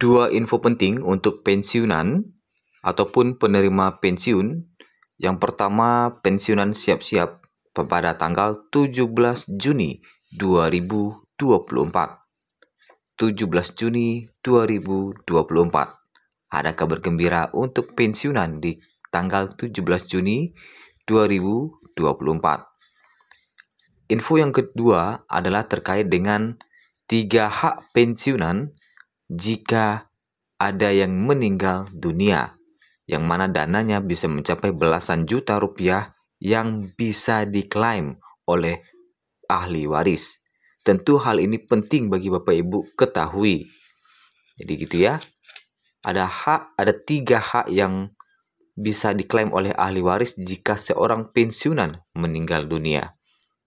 dua info penting untuk pensiunan ataupun penerima pensiun. Yang pertama, pensiunan siap-siap pada tanggal 17 Juni 2024. 17 Juni 2024. Ada kabar gembira untuk pensiunan di tanggal 17 Juni 2024. Info yang kedua adalah terkait dengan tiga hak pensiunan jika ada yang meninggal dunia, yang mana dananya bisa mencapai belasan juta rupiah yang bisa diklaim oleh ahli waris. Tentu hal ini penting bagi Bapak Ibu ketahui. Jadi gitu ya. Ada hak, ada tiga hak yang bisa diklaim oleh ahli waris jika seorang pensiunan meninggal dunia.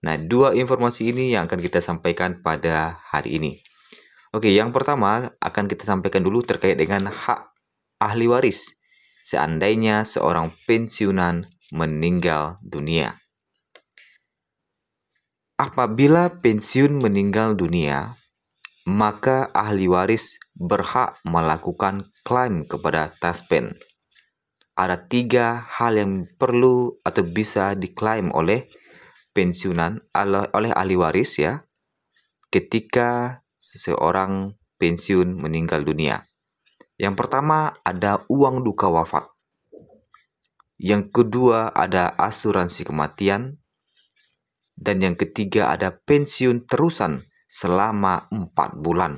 Nah, dua informasi ini yang akan kita sampaikan pada hari ini. Oke, yang pertama akan kita sampaikan dulu terkait dengan hak ahli waris seandainya seorang pensiunan meninggal dunia. Apabila pensiun meninggal dunia, maka ahli waris berhak melakukan klaim kepada taspen. Ada tiga hal yang perlu atau bisa diklaim oleh pensiunan oleh ahli waris ya ketika seseorang pensiun meninggal dunia. Yang pertama ada uang duka wafat. Yang kedua ada asuransi kematian. Dan yang ketiga ada pensiun terusan selama 4 bulan.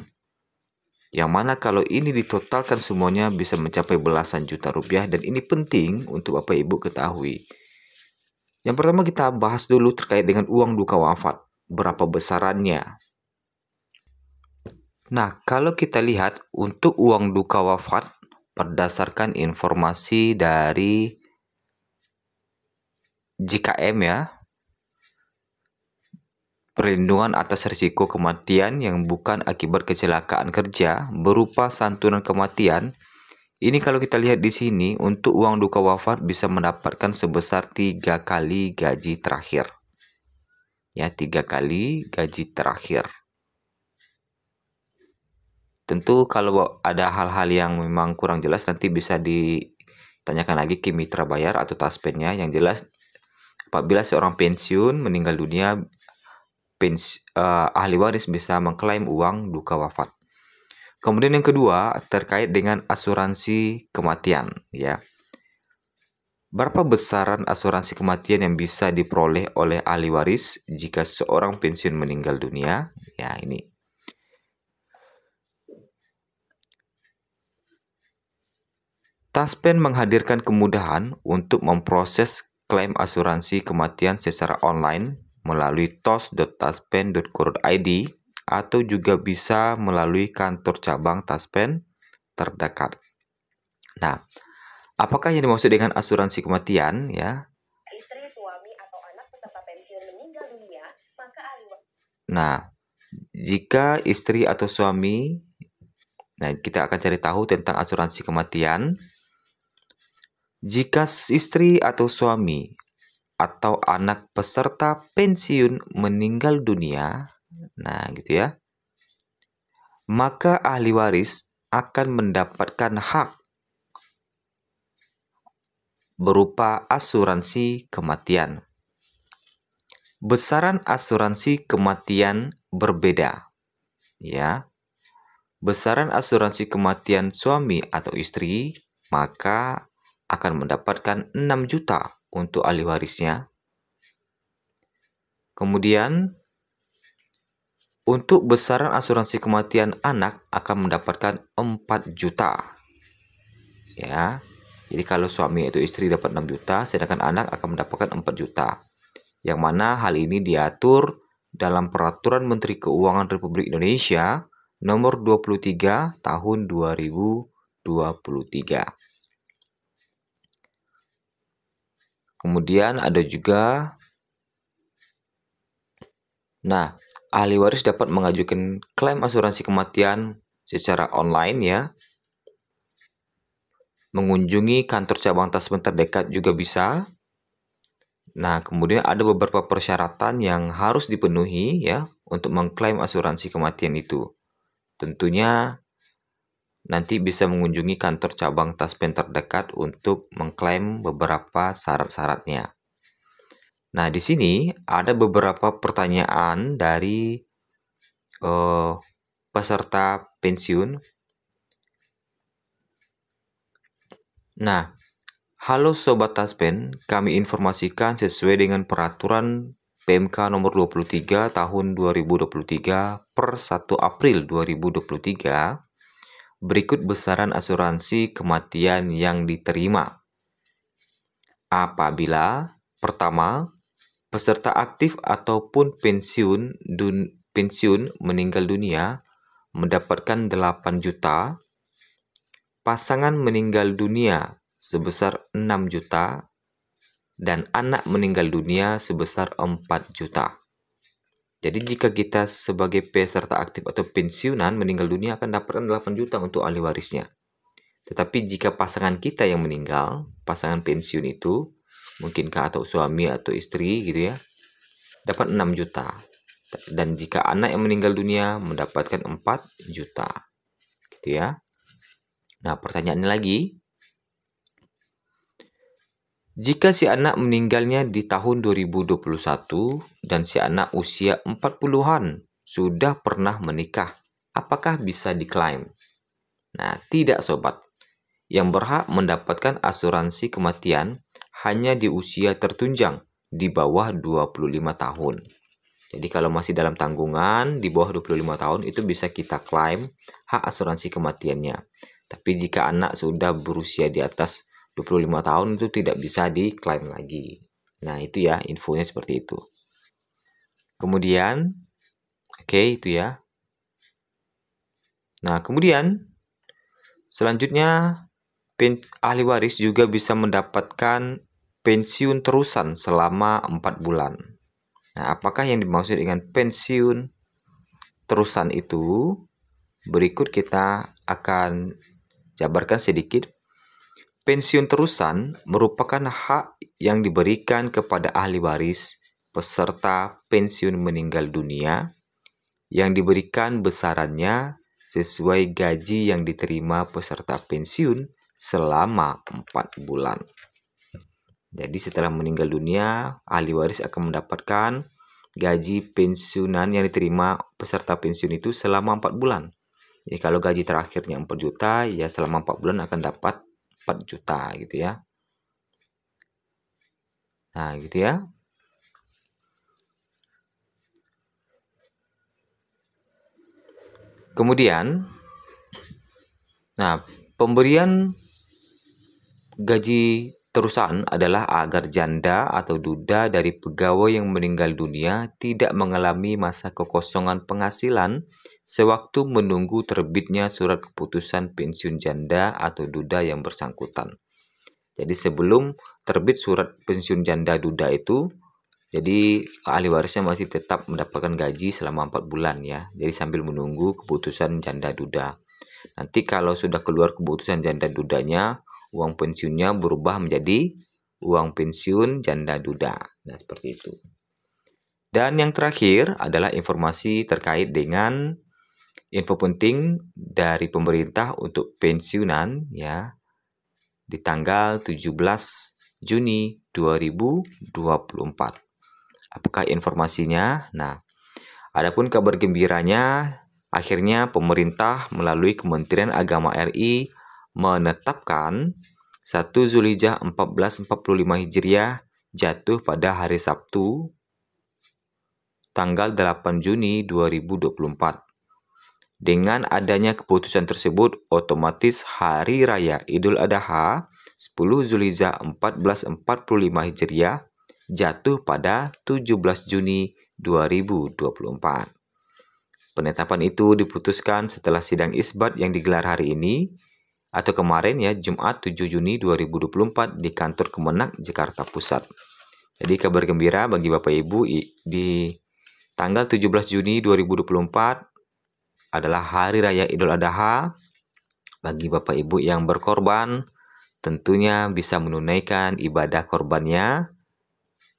Yang mana kalau ini ditotalkan semuanya bisa mencapai belasan juta rupiah dan ini penting untuk Bapak Ibu ketahui. Yang pertama kita bahas dulu terkait dengan uang duka wafat. Berapa besarannya? Nah, kalau kita lihat untuk uang duka wafat berdasarkan informasi dari JKM ya. Perlindungan atas risiko kematian yang bukan akibat kecelakaan kerja berupa santunan kematian. Ini kalau kita lihat di sini untuk uang duka wafat bisa mendapatkan sebesar tiga kali gaji terakhir. Ya, tiga kali gaji terakhir. Tentu kalau ada hal-hal yang memang kurang jelas nanti bisa ditanyakan lagi ke mitra bayar atau taspennya yang jelas apabila seorang pensiun meninggal dunia pens uh, ahli waris bisa mengklaim uang duka wafat. Kemudian yang kedua terkait dengan asuransi kematian ya. Berapa besaran asuransi kematian yang bisa diperoleh oleh ahli waris jika seorang pensiun meninggal dunia? Ya, ini Taspen menghadirkan kemudahan untuk memproses klaim asuransi kematian secara online melalui tos.taspen.co.id atau juga bisa melalui kantor cabang Taspen terdekat. Nah, apakah yang dimaksud dengan asuransi kematian ya? Istri, suami atau anak peserta pensiun meninggal dunia, maka Nah, jika istri atau suami Nah, kita akan cari tahu tentang asuransi kematian. Jika istri atau suami atau anak peserta pensiun meninggal dunia, nah gitu ya, maka ahli waris akan mendapatkan hak berupa asuransi kematian. Besaran asuransi kematian berbeda, ya. Besaran asuransi kematian suami atau istri, maka akan mendapatkan 6 juta untuk ahli warisnya. Kemudian, untuk besaran asuransi kematian anak akan mendapatkan 4 juta. Ya. Jadi kalau suami itu istri dapat 6 juta, sedangkan anak akan mendapatkan 4 juta. Yang mana hal ini diatur dalam Peraturan Menteri Keuangan Republik Indonesia nomor 23 tahun 2023. Kemudian ada juga Nah, ahli waris dapat mengajukan klaim asuransi kematian secara online ya. Mengunjungi kantor cabang Tasman terdekat juga bisa. Nah, kemudian ada beberapa persyaratan yang harus dipenuhi ya untuk mengklaim asuransi kematian itu. Tentunya nanti bisa mengunjungi kantor cabang Taspen terdekat untuk mengklaim beberapa syarat-syaratnya. Nah, di sini ada beberapa pertanyaan dari uh, peserta pensiun. Nah, halo Sobat Taspen, kami informasikan sesuai dengan peraturan PMK nomor 23 tahun 2023 per 1 April 2023 Berikut besaran asuransi kematian yang diterima. Apabila pertama, peserta aktif ataupun pensiun dun, pensiun meninggal dunia mendapatkan 8 juta, pasangan meninggal dunia sebesar 6 juta, dan anak meninggal dunia sebesar 4 juta. Jadi jika kita sebagai peserta aktif atau pensiunan meninggal dunia akan dapatkan 8 juta untuk ahli warisnya. Tetapi jika pasangan kita yang meninggal, pasangan pensiun itu, mungkinkah atau suami atau istri gitu ya, dapat 6 juta. Dan jika anak yang meninggal dunia mendapatkan 4 juta. Gitu ya. Nah, pertanyaannya lagi, jika si anak meninggalnya di tahun 2021 dan si anak usia 40-an sudah pernah menikah, apakah bisa diklaim? Nah, tidak sobat. Yang berhak mendapatkan asuransi kematian hanya di usia tertunjang di bawah 25 tahun. Jadi kalau masih dalam tanggungan di bawah 25 tahun itu bisa kita klaim hak asuransi kematiannya. Tapi jika anak sudah berusia di atas 25 tahun itu tidak bisa diklaim lagi. Nah, itu ya infonya seperti itu. Kemudian, oke okay, itu ya. Nah, kemudian selanjutnya ahli waris juga bisa mendapatkan pensiun terusan selama 4 bulan. Nah, apakah yang dimaksud dengan pensiun terusan itu? Berikut kita akan jabarkan sedikit Pensiun terusan merupakan hak yang diberikan kepada ahli waris peserta pensiun meninggal dunia yang diberikan besarannya sesuai gaji yang diterima peserta pensiun selama 4 bulan. Jadi setelah meninggal dunia, ahli waris akan mendapatkan gaji pensiunan yang diterima peserta pensiun itu selama 4 bulan. Jadi kalau gaji terakhirnya 4 juta, ya selama 4 bulan akan dapat 4 juta gitu ya. Nah, gitu ya. Kemudian nah, pemberian gaji Terusan adalah agar janda atau duda dari pegawai yang meninggal dunia tidak mengalami masa kekosongan penghasilan sewaktu menunggu terbitnya surat keputusan pensiun janda atau duda yang bersangkutan. Jadi sebelum terbit surat pensiun janda duda itu, jadi ahli warisnya masih tetap mendapatkan gaji selama 4 bulan ya. Jadi sambil menunggu keputusan janda duda. Nanti kalau sudah keluar keputusan janda dudanya, uang pensiunnya berubah menjadi uang pensiun janda duda. Nah, seperti itu. Dan yang terakhir adalah informasi terkait dengan info penting dari pemerintah untuk pensiunan ya di tanggal 17 Juni 2024. Apakah informasinya? Nah, adapun kabar gembiranya akhirnya pemerintah melalui Kementerian Agama RI menetapkan 1 Zulhijjah 1445 Hijriah jatuh pada hari Sabtu tanggal 8 Juni 2024. Dengan adanya keputusan tersebut, otomatis Hari Raya Idul Adha 10 Zulhijjah 1445 Hijriah jatuh pada 17 Juni 2024. Penetapan itu diputuskan setelah sidang isbat yang digelar hari ini atau kemarin ya Jumat 7 Juni 2024 di kantor Kemenak Jakarta Pusat. Jadi kabar gembira bagi Bapak Ibu di tanggal 17 Juni 2024 adalah hari raya Idul Adha. Bagi Bapak Ibu yang berkorban tentunya bisa menunaikan ibadah korbannya.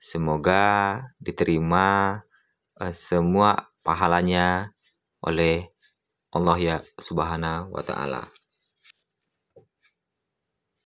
Semoga diterima eh, semua pahalanya oleh Allah ya Subhanahu wa taala.